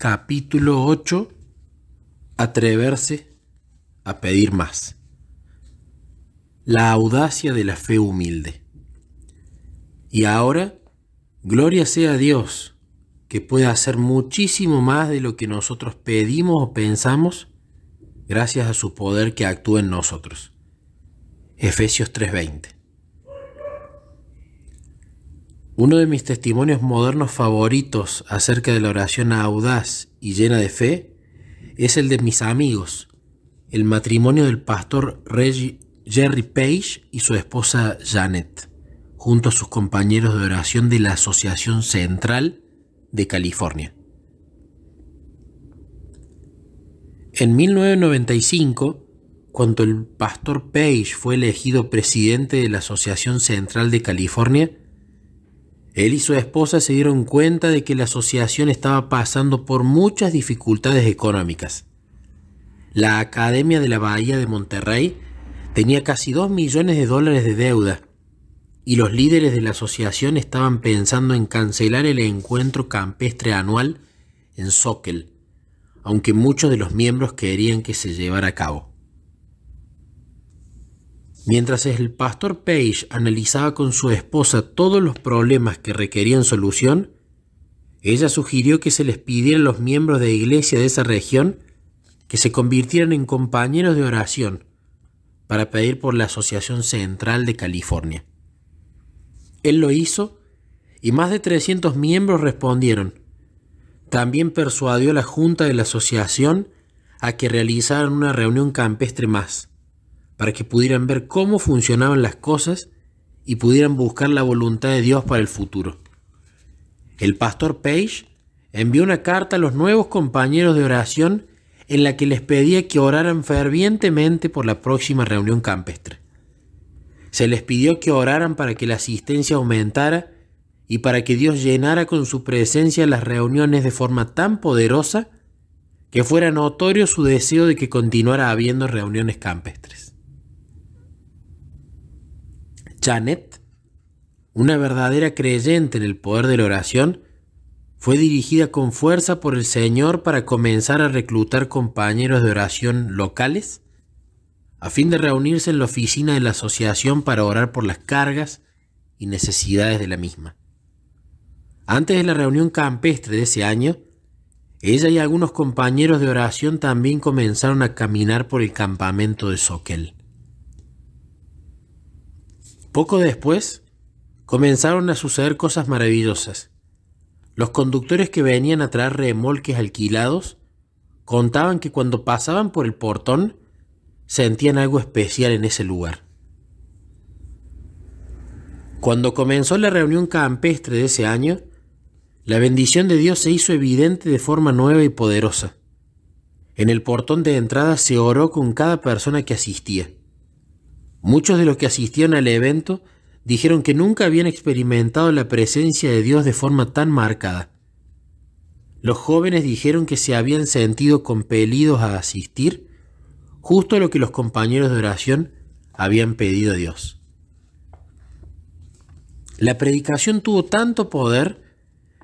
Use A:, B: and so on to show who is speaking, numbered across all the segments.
A: Capítulo 8. Atreverse a pedir más. La audacia de la fe humilde. Y ahora, gloria sea a Dios, que puede hacer muchísimo más de lo que nosotros pedimos o pensamos, gracias a su poder que actúa en nosotros. Efesios 3:20. Uno de mis testimonios modernos favoritos acerca de la oración audaz y llena de fe es el de mis amigos, el matrimonio del pastor Jerry Page y su esposa Janet, junto a sus compañeros de oración de la Asociación Central de California. En 1995, cuando el pastor Page fue elegido presidente de la Asociación Central de California, él y su esposa se dieron cuenta de que la asociación estaba pasando por muchas dificultades económicas. La Academia de la Bahía de Monterrey tenía casi 2 millones de dólares de deuda y los líderes de la asociación estaban pensando en cancelar el encuentro campestre anual en Soquel, aunque muchos de los miembros querían que se llevara a cabo. Mientras el pastor Page analizaba con su esposa todos los problemas que requerían solución, ella sugirió que se les pidiera a los miembros de iglesia de esa región que se convirtieran en compañeros de oración para pedir por la Asociación Central de California. Él lo hizo y más de 300 miembros respondieron. También persuadió a la Junta de la Asociación a que realizaran una reunión campestre más para que pudieran ver cómo funcionaban las cosas y pudieran buscar la voluntad de Dios para el futuro. El pastor Page envió una carta a los nuevos compañeros de oración en la que les pedía que oraran fervientemente por la próxima reunión campestre. Se les pidió que oraran para que la asistencia aumentara y para que Dios llenara con su presencia las reuniones de forma tan poderosa que fuera notorio su deseo de que continuara habiendo reuniones campestres. Janet, una verdadera creyente en el poder de la oración, fue dirigida con fuerza por el Señor para comenzar a reclutar compañeros de oración locales, a fin de reunirse en la oficina de la asociación para orar por las cargas y necesidades de la misma. Antes de la reunión campestre de ese año, ella y algunos compañeros de oración también comenzaron a caminar por el campamento de Soquel. Poco después, comenzaron a suceder cosas maravillosas. Los conductores que venían a traer remolques alquilados contaban que cuando pasaban por el portón sentían algo especial en ese lugar. Cuando comenzó la reunión campestre de ese año, la bendición de Dios se hizo evidente de forma nueva y poderosa. En el portón de entrada se oró con cada persona que asistía. Muchos de los que asistieron al evento dijeron que nunca habían experimentado la presencia de Dios de forma tan marcada. Los jóvenes dijeron que se habían sentido compelidos a asistir justo a lo que los compañeros de oración habían pedido a Dios. La predicación tuvo tanto poder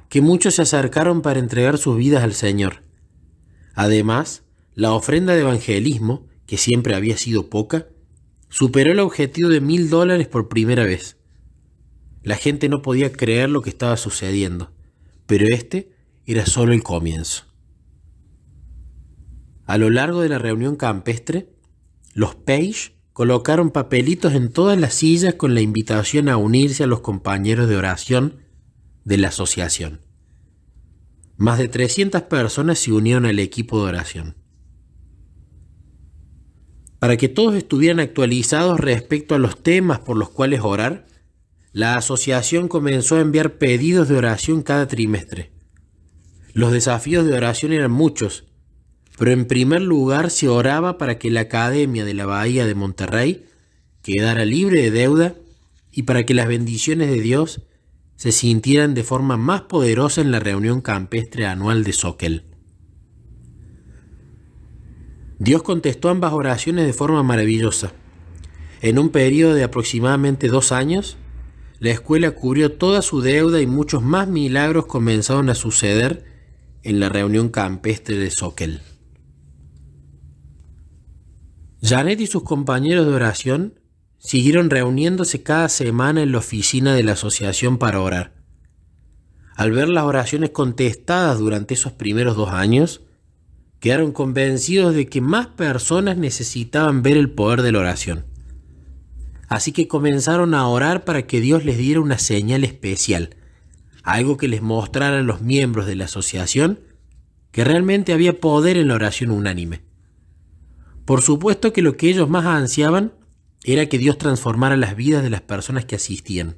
A: que muchos se acercaron para entregar sus vidas al Señor. Además, la ofrenda de evangelismo, que siempre había sido poca, superó el objetivo de mil dólares por primera vez. La gente no podía creer lo que estaba sucediendo, pero este era solo el comienzo. A lo largo de la reunión campestre, los Page colocaron papelitos en todas las sillas con la invitación a unirse a los compañeros de oración de la asociación. Más de 300 personas se unieron al equipo de oración para que todos estuvieran actualizados respecto a los temas por los cuales orar, la asociación comenzó a enviar pedidos de oración cada trimestre. Los desafíos de oración eran muchos, pero en primer lugar se oraba para que la Academia de la Bahía de Monterrey quedara libre de deuda y para que las bendiciones de Dios se sintieran de forma más poderosa en la reunión campestre anual de Soquel. Dios contestó ambas oraciones de forma maravillosa. En un periodo de aproximadamente dos años, la escuela cubrió toda su deuda y muchos más milagros comenzaron a suceder en la reunión campestre de Sokel. Janet y sus compañeros de oración siguieron reuniéndose cada semana en la oficina de la asociación para orar. Al ver las oraciones contestadas durante esos primeros dos años, quedaron convencidos de que más personas necesitaban ver el poder de la oración. Así que comenzaron a orar para que Dios les diera una señal especial, algo que les mostrara a los miembros de la asociación que realmente había poder en la oración unánime. Por supuesto que lo que ellos más ansiaban era que Dios transformara las vidas de las personas que asistían.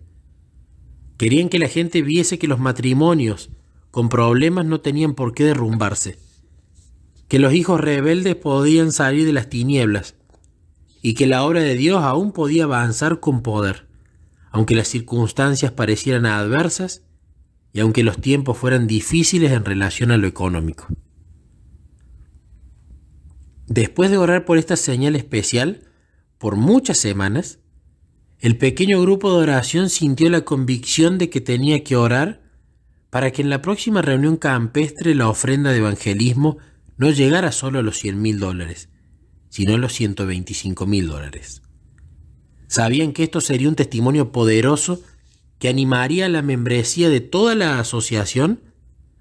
A: Querían que la gente viese que los matrimonios con problemas no tenían por qué derrumbarse que los hijos rebeldes podían salir de las tinieblas y que la obra de Dios aún podía avanzar con poder, aunque las circunstancias parecieran adversas y aunque los tiempos fueran difíciles en relación a lo económico. Después de orar por esta señal especial, por muchas semanas, el pequeño grupo de oración sintió la convicción de que tenía que orar para que en la próxima reunión campestre la ofrenda de evangelismo no llegara solo a los 100 mil dólares, sino a los 125 mil dólares. Sabían que esto sería un testimonio poderoso que animaría a la membresía de toda la asociación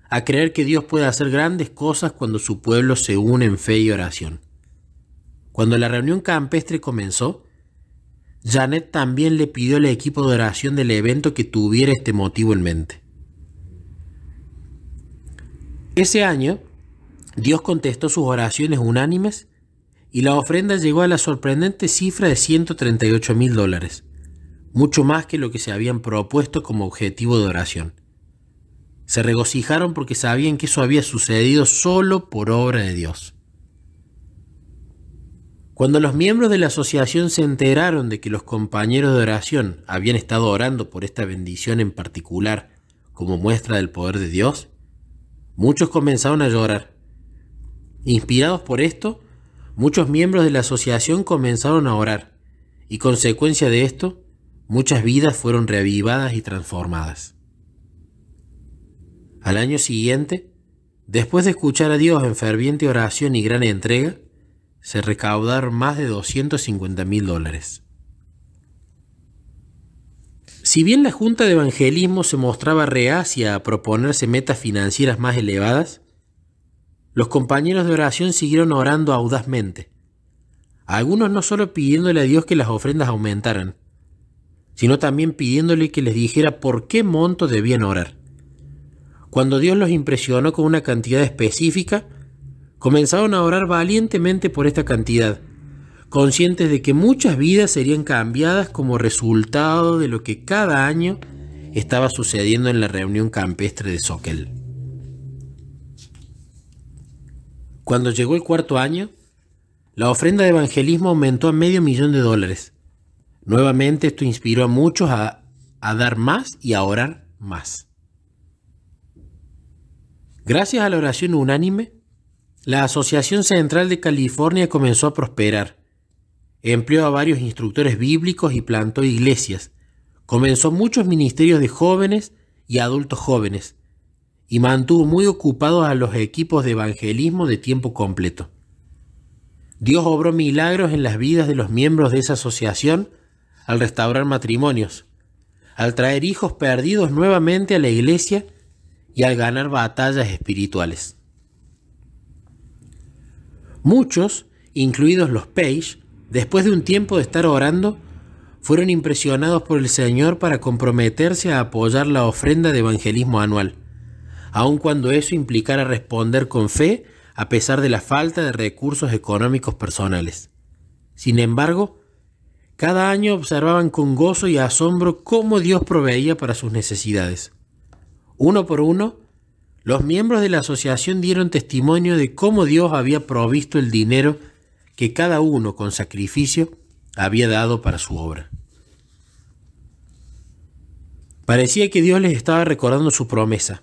A: a creer que Dios puede hacer grandes cosas cuando su pueblo se une en fe y oración. Cuando la reunión campestre comenzó, Janet también le pidió al equipo de oración del evento que tuviera este motivo en mente. Ese año, Dios contestó sus oraciones unánimes y la ofrenda llegó a la sorprendente cifra de 138 mil dólares, mucho más que lo que se habían propuesto como objetivo de oración. Se regocijaron porque sabían que eso había sucedido solo por obra de Dios. Cuando los miembros de la asociación se enteraron de que los compañeros de oración habían estado orando por esta bendición en particular como muestra del poder de Dios, muchos comenzaron a llorar Inspirados por esto, muchos miembros de la asociación comenzaron a orar, y consecuencia de esto, muchas vidas fueron reavivadas y transformadas. Al año siguiente, después de escuchar a Dios en ferviente oración y gran entrega, se recaudaron más de 250 mil dólares. Si bien la Junta de Evangelismo se mostraba reacia a proponerse metas financieras más elevadas, los compañeros de oración siguieron orando audazmente. Algunos no solo pidiéndole a Dios que las ofrendas aumentaran, sino también pidiéndole que les dijera por qué monto debían orar. Cuando Dios los impresionó con una cantidad específica, comenzaron a orar valientemente por esta cantidad, conscientes de que muchas vidas serían cambiadas como resultado de lo que cada año estaba sucediendo en la reunión campestre de Sokel. Cuando llegó el cuarto año, la ofrenda de evangelismo aumentó a medio millón de dólares. Nuevamente esto inspiró a muchos a, dar más y a orar más. Gracias a la oración unánime, la Asociación Central de California comenzó a prosperar. Empleó a varios instructores bíblicos y plantó iglesias. Comenzó muchos ministerios de jóvenes y adultos jóvenes y mantuvo muy ocupados a los equipos de evangelismo de tiempo completo. Dios obró milagros en las vidas de los miembros de esa asociación al restaurar matrimonios, al traer hijos perdidos nuevamente a la iglesia y al ganar batallas espirituales. Muchos, incluidos los Page, después de un tiempo de estar orando, fueron impresionados por el Señor para comprometerse a apoyar la ofrenda de evangelismo anual aun cuando eso implicara responder con fe a pesar de la falta de recursos económicos personales. Sin embargo, cada año observaban con gozo y asombro cómo Dios proveía para sus necesidades. Uno por uno, los miembros de la asociación dieron testimonio de cómo Dios había provisto el dinero que cada uno con sacrificio había dado para su obra. Parecía que Dios les estaba recordando su promesa.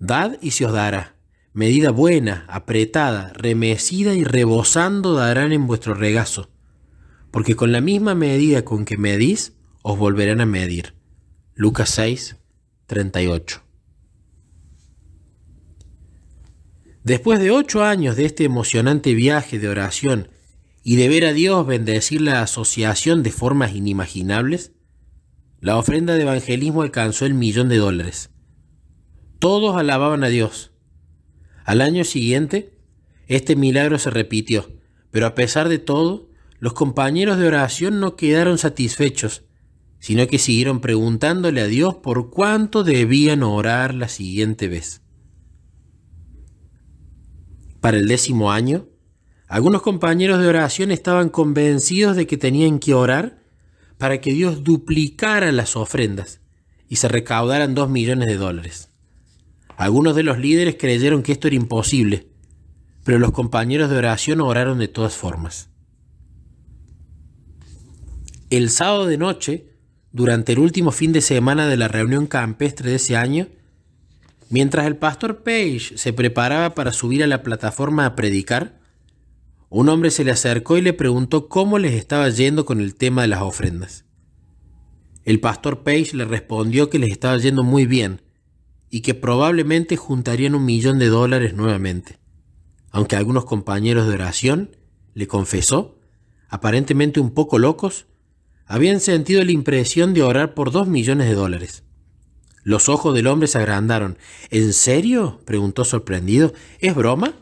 A: Dad y se os dará. Medida buena, apretada, remecida y rebosando darán en vuestro regazo. Porque con la misma medida con que medís, os volverán a medir. Lucas 6, 38. Después de ocho años de este emocionante viaje de oración y de ver a Dios bendecir la asociación de formas inimaginables, la ofrenda de evangelismo alcanzó el millón de dólares. Todos alababan a Dios. Al año siguiente, este milagro se repitió, pero a pesar de todo, los compañeros de oración no quedaron satisfechos, sino que siguieron preguntándole a Dios por cuánto debían orar la siguiente vez. Para el décimo año, algunos compañeros de oración estaban convencidos de que tenían que orar para que Dios duplicara las ofrendas y se recaudaran dos millones de dólares. Algunos de los líderes creyeron que esto era imposible, pero los compañeros de oración oraron de todas formas. El sábado de noche, durante el último fin de semana de la reunión campestre de ese año, mientras el pastor Page se preparaba para subir a la plataforma a predicar, un hombre se le acercó y le preguntó cómo les estaba yendo con el tema de las ofrendas. El pastor Page le respondió que les estaba yendo muy bien, y que probablemente juntarían un millón de dólares nuevamente. Aunque algunos compañeros de oración, le confesó, aparentemente un poco locos, habían sentido la impresión de orar por dos millones de dólares. Los ojos del hombre se agrandaron. ¿En serio? preguntó sorprendido. ¿Es broma?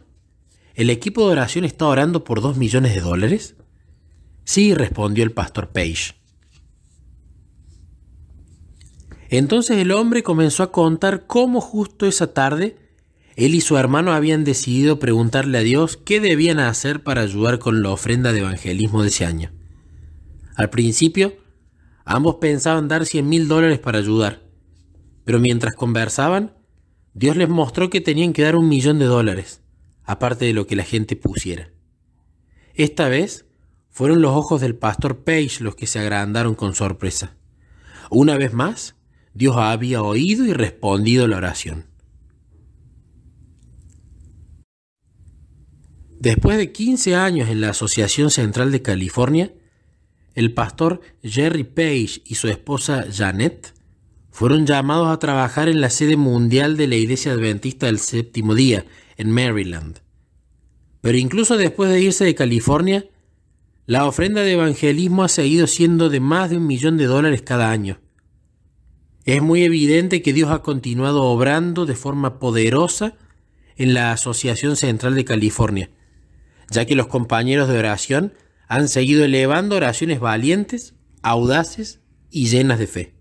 A: ¿El equipo de oración está orando por dos millones de dólares? Sí, respondió el pastor Page. Entonces el hombre comenzó a contar cómo justo esa tarde él y su hermano habían decidido preguntarle a Dios qué debían hacer para ayudar con la ofrenda de evangelismo de ese año. Al principio, ambos pensaban dar 100 mil dólares para ayudar, pero mientras conversaban, Dios les mostró que tenían que dar un millón de dólares, aparte de lo que la gente pusiera. Esta vez fueron los ojos del pastor Page los que se agrandaron con sorpresa. Una vez más, Dios había oído y respondido la oración. Después de 15 años en la Asociación Central de California, el pastor Jerry Page y su esposa Janet fueron llamados a trabajar en la sede mundial de la Iglesia Adventista del Séptimo Día, en Maryland. Pero incluso después de irse de California, la ofrenda de evangelismo ha seguido siendo de más de un millón de dólares cada año. Es muy evidente que Dios ha continuado obrando de forma poderosa en la Asociación Central de California, ya que los compañeros de oración han seguido elevando oraciones valientes, audaces y llenas de fe.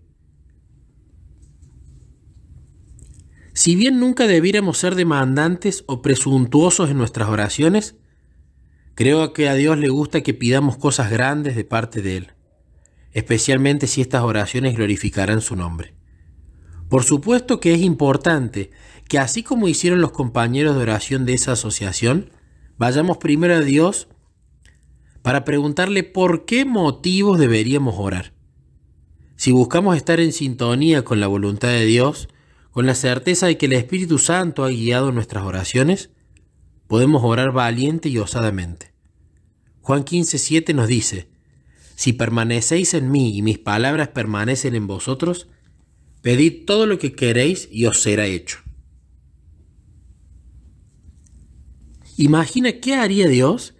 A: Si bien nunca debiéramos ser demandantes o presuntuosos en nuestras oraciones, creo que a Dios le gusta que pidamos cosas grandes de parte de Él especialmente si estas oraciones glorificarán su nombre. Por supuesto que es importante que así como hicieron los compañeros de oración de esa asociación, vayamos primero a Dios para preguntarle por qué motivos deberíamos orar. Si buscamos estar en sintonía con la voluntad de Dios, con la certeza de que el Espíritu Santo ha guiado nuestras oraciones, podemos orar valiente y osadamente. Juan 15:7 nos dice, si permanecéis en mí y mis palabras permanecen en vosotros, pedid todo lo que queréis y os será hecho. Imagina qué haría Dios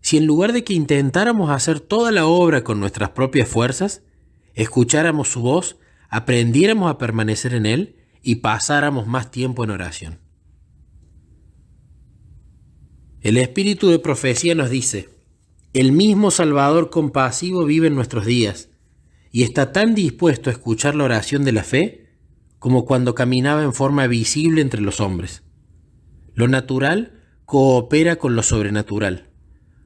A: si en lugar de que intentáramos hacer toda la obra con nuestras propias fuerzas, escucháramos su voz, aprendiéramos a permanecer en Él y pasáramos más tiempo en oración. El espíritu de profecía nos dice, el mismo Salvador compasivo vive en nuestros días y está tan dispuesto a escuchar la oración de la fe como cuando caminaba en forma visible entre los hombres. Lo natural coopera con lo sobrenatural.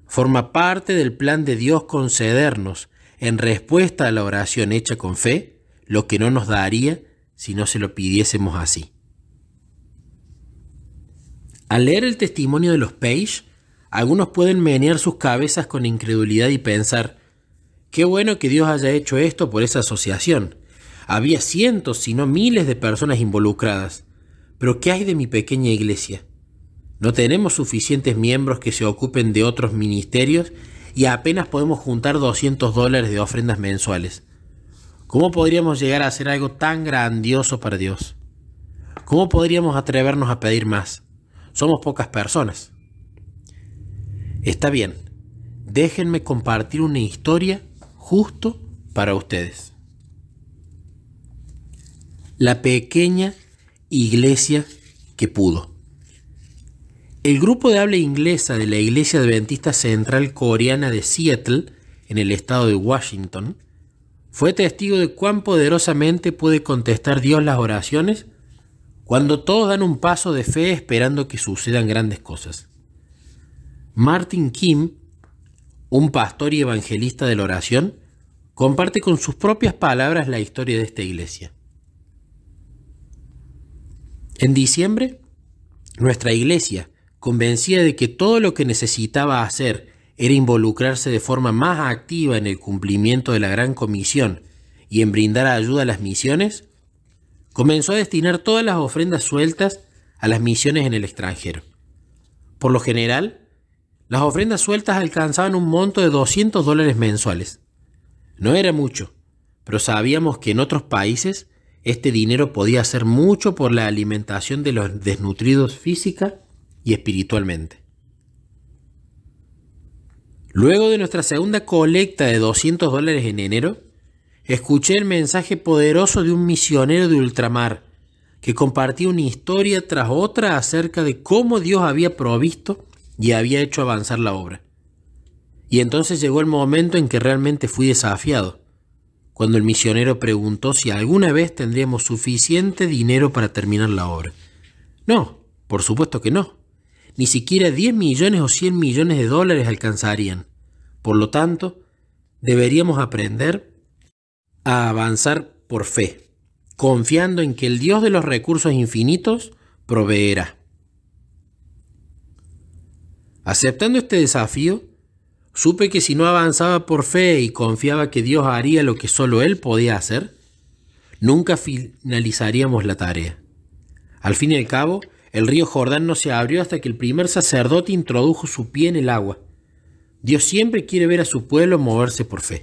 A: Forma parte del plan de Dios concedernos, en respuesta a la oración hecha con fe, lo que no nos daría si no se lo pidiésemos así. Al leer el testimonio de los Page, algunos pueden menear sus cabezas con incredulidad y pensar, qué bueno que Dios haya hecho esto por esa asociación. Había cientos, si no miles de personas involucradas. Pero ¿qué hay de mi pequeña iglesia? No tenemos suficientes miembros que se ocupen de otros ministerios y apenas podemos juntar 200 dólares de ofrendas mensuales. ¿Cómo podríamos llegar a hacer algo tan grandioso para Dios? ¿Cómo podríamos atrevernos a pedir más? Somos pocas personas. Está bien, déjenme compartir una historia justo para ustedes. La pequeña iglesia que pudo. El grupo de habla inglesa de la Iglesia Adventista Central Coreana de Seattle, en el estado de Washington, fue testigo de cuán poderosamente puede contestar Dios las oraciones cuando todos dan un paso de fe esperando que sucedan grandes cosas. Martin Kim, un pastor y evangelista de la oración, comparte con sus propias palabras la historia de esta iglesia. En diciembre, nuestra iglesia, convencida de que todo lo que necesitaba hacer era involucrarse de forma más activa en el cumplimiento de la Gran Comisión y en brindar ayuda a las misiones, comenzó a destinar todas las ofrendas sueltas a las misiones en el extranjero. Por lo general, las ofrendas sueltas alcanzaban un monto de 200 dólares mensuales. No era mucho, pero sabíamos que en otros países este dinero podía hacer mucho por la alimentación de los desnutridos física y espiritualmente. Luego de nuestra segunda colecta de 200 dólares en enero, escuché el mensaje poderoso de un misionero de ultramar que compartía una historia tras otra acerca de cómo Dios había provisto y había hecho avanzar la obra. Y entonces llegó el momento en que realmente fui desafiado, cuando el misionero preguntó si alguna vez tendríamos suficiente dinero para terminar la obra. No, por supuesto que no. Ni siquiera 10 millones o 100 millones de dólares alcanzarían. Por lo tanto, deberíamos aprender a avanzar por fe, confiando en que el Dios de los recursos infinitos proveerá. Aceptando este desafío, supe que si no avanzaba por fe y confiaba que Dios haría lo que solo Él podía hacer, nunca finalizaríamos la tarea. Al fin y al cabo, el río Jordán no se abrió hasta que el primer sacerdote introdujo su pie en el agua. Dios siempre quiere ver a su pueblo moverse por fe.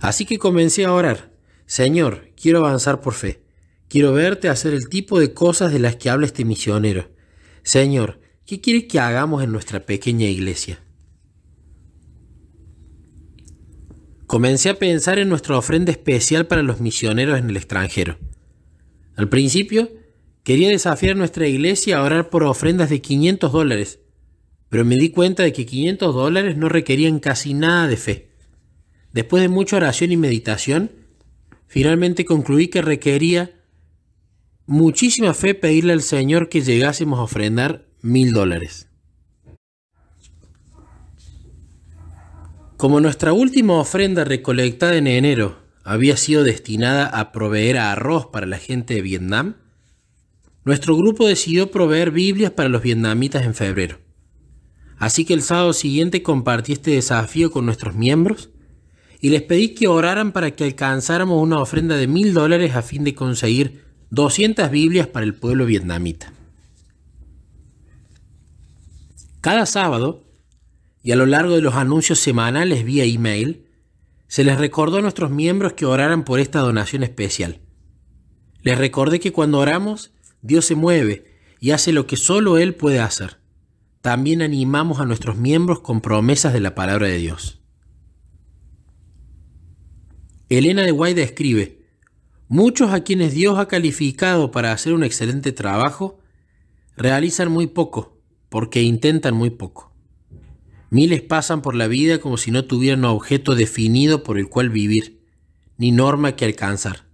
A: Así que comencé a orar, Señor, quiero avanzar por fe, quiero verte hacer el tipo de cosas de las que habla este misionero. Señor, ¿qué quiere que hagamos en nuestra pequeña iglesia? Comencé a pensar en nuestra ofrenda especial para los misioneros en el extranjero. Al principio, quería desafiar nuestra iglesia a orar por ofrendas de 500 dólares, pero me di cuenta de que 500 dólares no requerían casi nada de fe. Después de mucha oración y meditación, finalmente concluí que requería muchísima fe pedirle al Señor que llegásemos a ofrendar mil dólares. Como nuestra última ofrenda recolectada en enero había sido destinada a proveer arroz para la gente de Vietnam, nuestro grupo decidió proveer Biblias para los vietnamitas en febrero. Así que el sábado siguiente compartí este desafío con nuestros miembros y les pedí que oraran para que alcanzáramos una ofrenda de mil dólares a fin de conseguir 200 Biblias para el pueblo vietnamita. Cada sábado, y a lo largo de los anuncios semanales vía email, se les recordó a nuestros miembros que oraran por esta donación especial. Les recordé que cuando oramos, Dios se mueve y hace lo que solo Él puede hacer. También animamos a nuestros miembros con promesas de la palabra de Dios. Elena de Guaida escribe, Muchos a quienes Dios ha calificado para hacer un excelente trabajo realizan muy poco, porque intentan muy poco. Miles pasan por la vida como si no tuvieran objeto definido por el cual vivir, ni norma que alcanzar.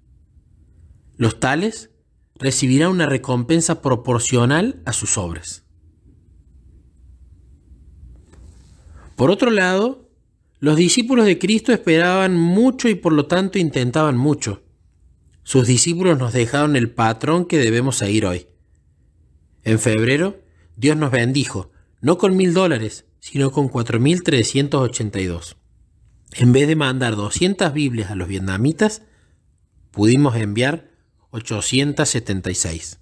A: Los tales recibirán una recompensa proporcional a sus obras. Por otro lado, los discípulos de Cristo esperaban mucho y por lo tanto intentaban mucho sus discípulos nos dejaron el patrón que debemos seguir hoy. En febrero, Dios nos bendijo, no con mil dólares, sino con 4.382. En vez de mandar 200 Biblias a los vietnamitas, pudimos enviar 876.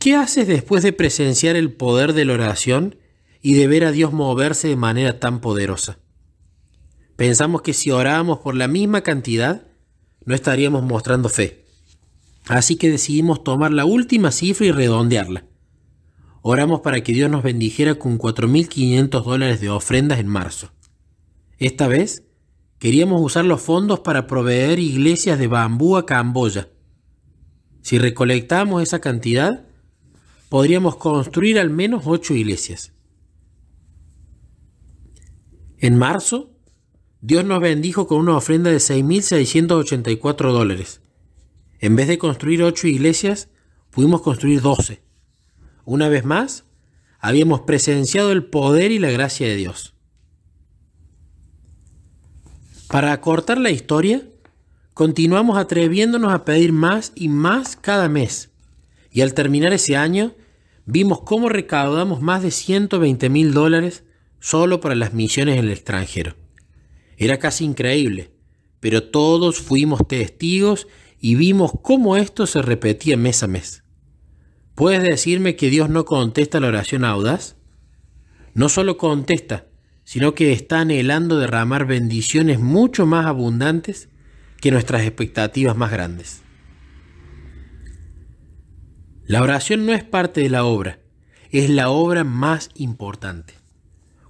A: ¿Qué haces después de presenciar el poder de la oración y de ver a Dios moverse de manera tan poderosa? Pensamos que si orábamos por la misma cantidad, no estaríamos mostrando fe. Así que decidimos tomar la última cifra y redondearla. Oramos para que Dios nos bendijera con 4.500 dólares de ofrendas en marzo. Esta vez queríamos usar los fondos para proveer iglesias de bambú a Camboya. Si recolectamos esa cantidad, podríamos construir al menos ocho iglesias. En marzo Dios nos bendijo con una ofrenda de 6.684 dólares. En vez de construir ocho iglesias, pudimos construir 12. Una vez más, habíamos presenciado el poder y la gracia de Dios. Para acortar la historia, continuamos atreviéndonos a pedir más y más cada mes. Y al terminar ese año, vimos cómo recaudamos más de 120 mil dólares solo para las misiones en el extranjero. Era casi increíble, pero todos fuimos testigos y vimos cómo esto se repetía mes a mes. ¿Puedes decirme que Dios no contesta la oración audaz? No solo contesta, sino que está anhelando derramar bendiciones mucho más abundantes que nuestras expectativas más grandes. La oración no es parte de la obra, es la obra más importante.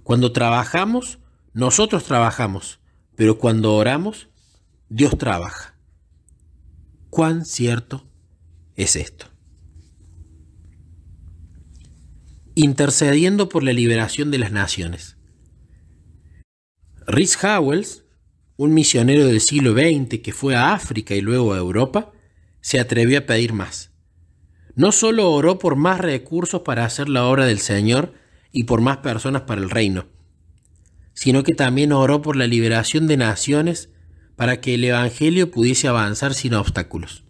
A: Cuando trabajamos, nosotros trabajamos, pero cuando oramos, Dios trabaja. ¿Cuán cierto es esto? Intercediendo por la liberación de las naciones. Rhys Howells, un misionero del siglo XX que fue a África y luego a Europa, se atrevió a pedir más. No solo oró por más recursos para hacer la obra del Señor y por más personas para el reino, sino que también oró por la liberación de naciones para que el Evangelio pudiese avanzar sin obstáculos.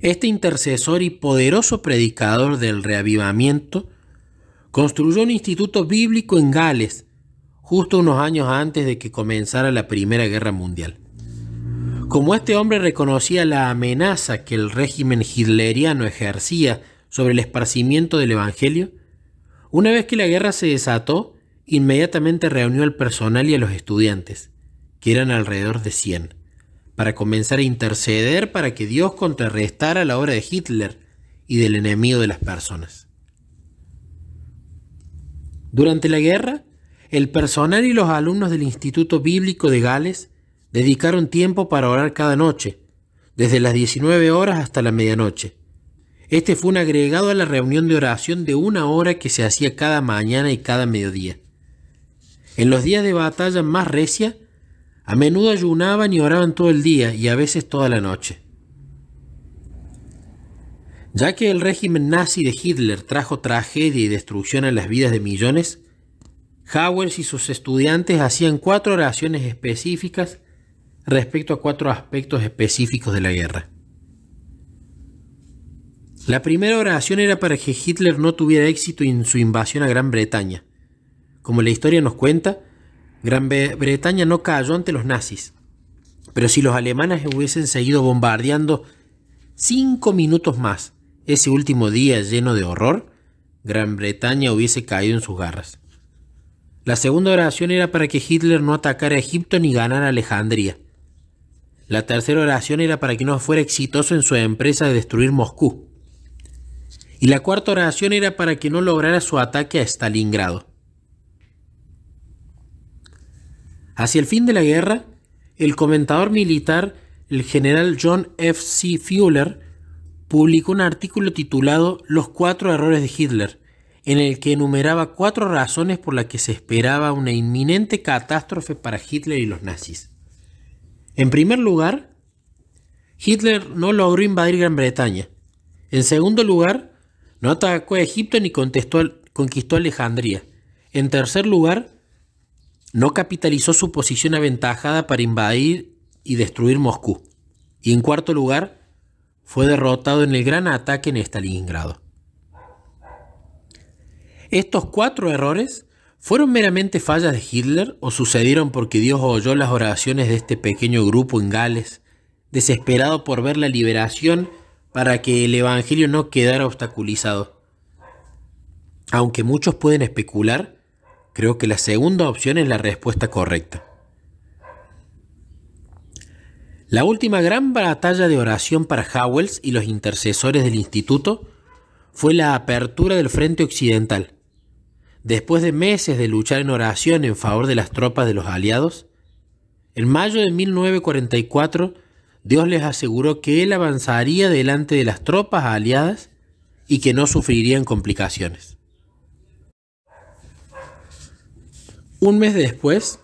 A: Este intercesor y poderoso predicador del reavivamiento construyó un instituto bíblico en Gales, justo unos años antes de que comenzara la Primera Guerra Mundial. Como este hombre reconocía la amenaza que el régimen hitleriano ejercía sobre el esparcimiento del Evangelio, una vez que la guerra se desató, inmediatamente reunió al personal y a los estudiantes, que eran alrededor de 100, para comenzar a interceder para que Dios contrarrestara la obra de Hitler y del enemigo de las personas. Durante la guerra, el personal y los alumnos del Instituto Bíblico de Gales dedicaron tiempo para orar cada noche, desde las 19 horas hasta la medianoche, este fue un agregado a la reunión de oración de una hora que se hacía cada mañana y cada mediodía. En los días de batalla más recia, a menudo ayunaban y oraban todo el día y a veces toda la noche. Ya que el régimen nazi de Hitler trajo tragedia y destrucción a las vidas de millones, Howells y sus estudiantes hacían cuatro oraciones específicas respecto a cuatro aspectos específicos de la guerra. La primera oración era para que Hitler no tuviera éxito en su invasión a Gran Bretaña. Como la historia nos cuenta, Gran Bretaña no cayó ante los nazis. Pero si los alemanes hubiesen seguido bombardeando cinco minutos más ese último día lleno de horror, Gran Bretaña hubiese caído en sus garras. La segunda oración era para que Hitler no atacara Egipto ni ganara Alejandría. La tercera oración era para que no fuera exitoso en su empresa de destruir Moscú. Y la cuarta oración era para que no lograra su ataque a Stalingrado. Hacia el fin de la guerra, el comentador militar, el general John F. C. Fuller, publicó un artículo titulado Los cuatro errores de Hitler, en el que enumeraba cuatro razones por las que se esperaba una inminente catástrofe para Hitler y los nazis. En primer lugar, Hitler no logró invadir Gran Bretaña. En segundo lugar, no atacó a Egipto ni conquistó Alejandría. En tercer lugar, no capitalizó su posición aventajada para invadir y destruir Moscú. Y en cuarto lugar, fue derrotado en el gran ataque en Stalingrado. Estos cuatro errores fueron meramente fallas de Hitler o sucedieron porque Dios oyó las oraciones de este pequeño grupo en Gales, desesperado por ver la liberación para que el Evangelio no quedara obstaculizado. Aunque muchos pueden especular, creo que la segunda opción es la respuesta correcta. La última gran batalla de oración para Howells y los intercesores del instituto fue la apertura del frente occidental. Después de meses de luchar en oración en favor de las tropas de los aliados, en mayo de 1944 Dios les aseguró que Él avanzaría delante de las tropas aliadas y que no sufrirían complicaciones. Un mes después,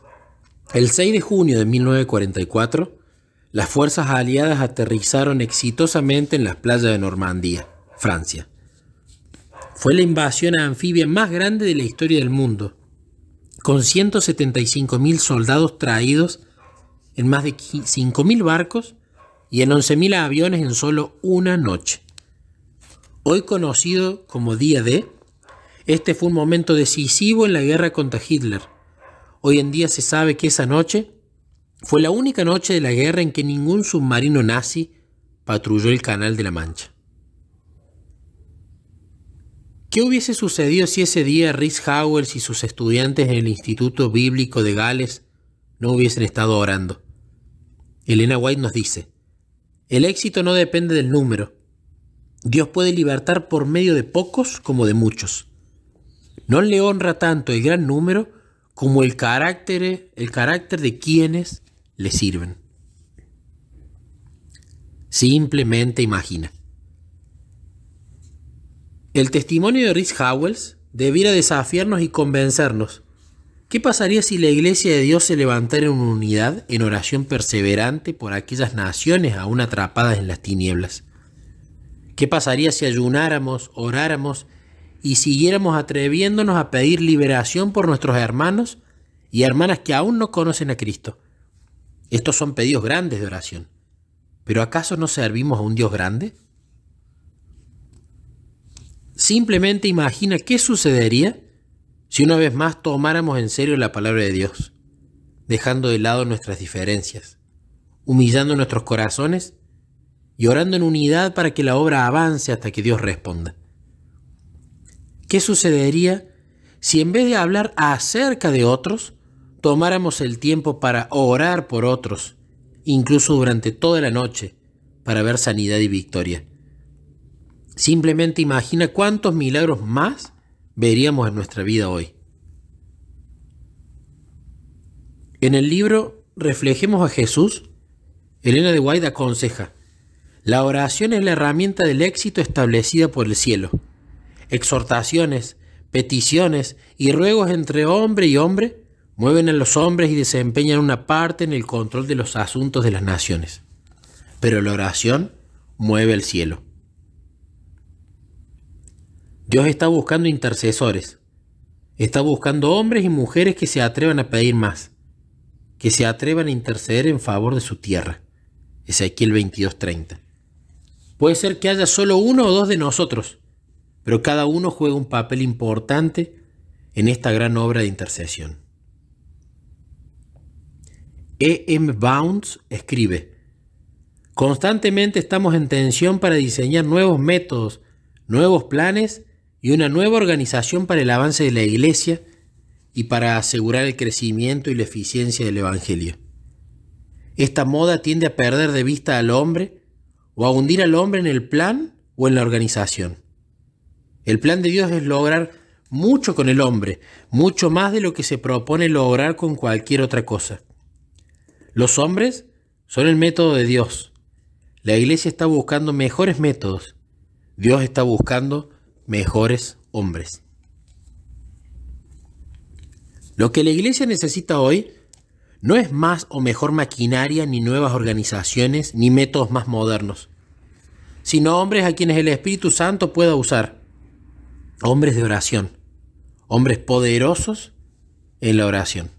A: el 6 de junio de 1944, las fuerzas aliadas aterrizaron exitosamente en las playas de Normandía, Francia. Fue la invasión anfibia más grande de la historia del mundo, con 175.000 soldados traídos en más de 5.000 barcos y en 11.000 aviones en solo una noche. Hoy conocido como Día D, este fue un momento decisivo en la guerra contra Hitler. Hoy en día se sabe que esa noche fue la única noche de la guerra en que ningún submarino nazi patrulló el Canal de la Mancha. ¿Qué hubiese sucedido si ese día Rhys Howells y sus estudiantes en el Instituto Bíblico de Gales no hubiesen estado orando? Elena White nos dice, el éxito no depende del número. Dios puede libertar por medio de pocos como de muchos. No le honra tanto el gran número como el carácter, el carácter de quienes le sirven. Simplemente imagina. El testimonio de Rich Howells debiera desafiarnos y convencernos ¿Qué pasaría si la iglesia de Dios se levantara en unidad, en oración perseverante por aquellas naciones aún atrapadas en las tinieblas? ¿Qué pasaría si ayunáramos, oráramos y siguiéramos atreviéndonos a pedir liberación por nuestros hermanos y hermanas que aún no conocen a Cristo? Estos son pedidos grandes de oración. ¿Pero acaso no servimos a un Dios grande? Simplemente imagina qué sucedería si una vez más tomáramos en serio la palabra de Dios, dejando de lado nuestras diferencias, humillando nuestros corazones y orando en unidad para que la obra avance hasta que Dios responda. ¿Qué sucedería si en vez de hablar acerca de otros, tomáramos el tiempo para orar por otros, incluso durante toda la noche, para ver sanidad y victoria? Simplemente imagina cuántos milagros más veríamos en nuestra vida hoy. En el libro Reflejemos a Jesús, Elena de Guaida aconseja, la oración es la herramienta del éxito establecida por el cielo. Exhortaciones, peticiones y ruegos entre hombre y hombre mueven a los hombres y desempeñan una parte en el control de los asuntos de las naciones. Pero la oración mueve el cielo. Dios está buscando intercesores. Está buscando hombres y mujeres que se atrevan a pedir más, que se atrevan a interceder en favor de su tierra. Ezequiel 22:30. Puede ser que haya solo uno o dos de nosotros, pero cada uno juega un papel importante en esta gran obra de intercesión. E. M. Bounds escribe, Constantemente estamos en tensión para diseñar nuevos métodos, nuevos planes y una nueva organización para el avance de la Iglesia y para asegurar el crecimiento y la eficiencia del Evangelio. Esta moda tiende a perder de vista al hombre o a hundir al hombre en el plan o en la organización. El plan de Dios es lograr mucho con el hombre, mucho más de lo que se propone lograr con cualquier otra cosa. Los hombres son el método de Dios. La iglesia está buscando mejores métodos. Dios está buscando mejores hombres. Lo que la iglesia necesita hoy no es más o mejor maquinaria, ni nuevas organizaciones, ni métodos más modernos, sino hombres a quienes el Espíritu Santo pueda usar. Hombres de oración, hombres poderosos en la oración.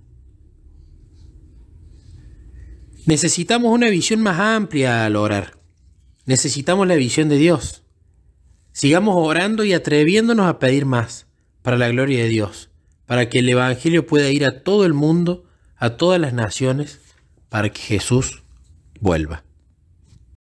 A: Necesitamos una visión más amplia al orar. Necesitamos la visión de Dios. Sigamos orando y atreviéndonos a pedir más para la gloria de Dios, para que el Evangelio pueda ir a todo el mundo, a todas las naciones, para que Jesús vuelva.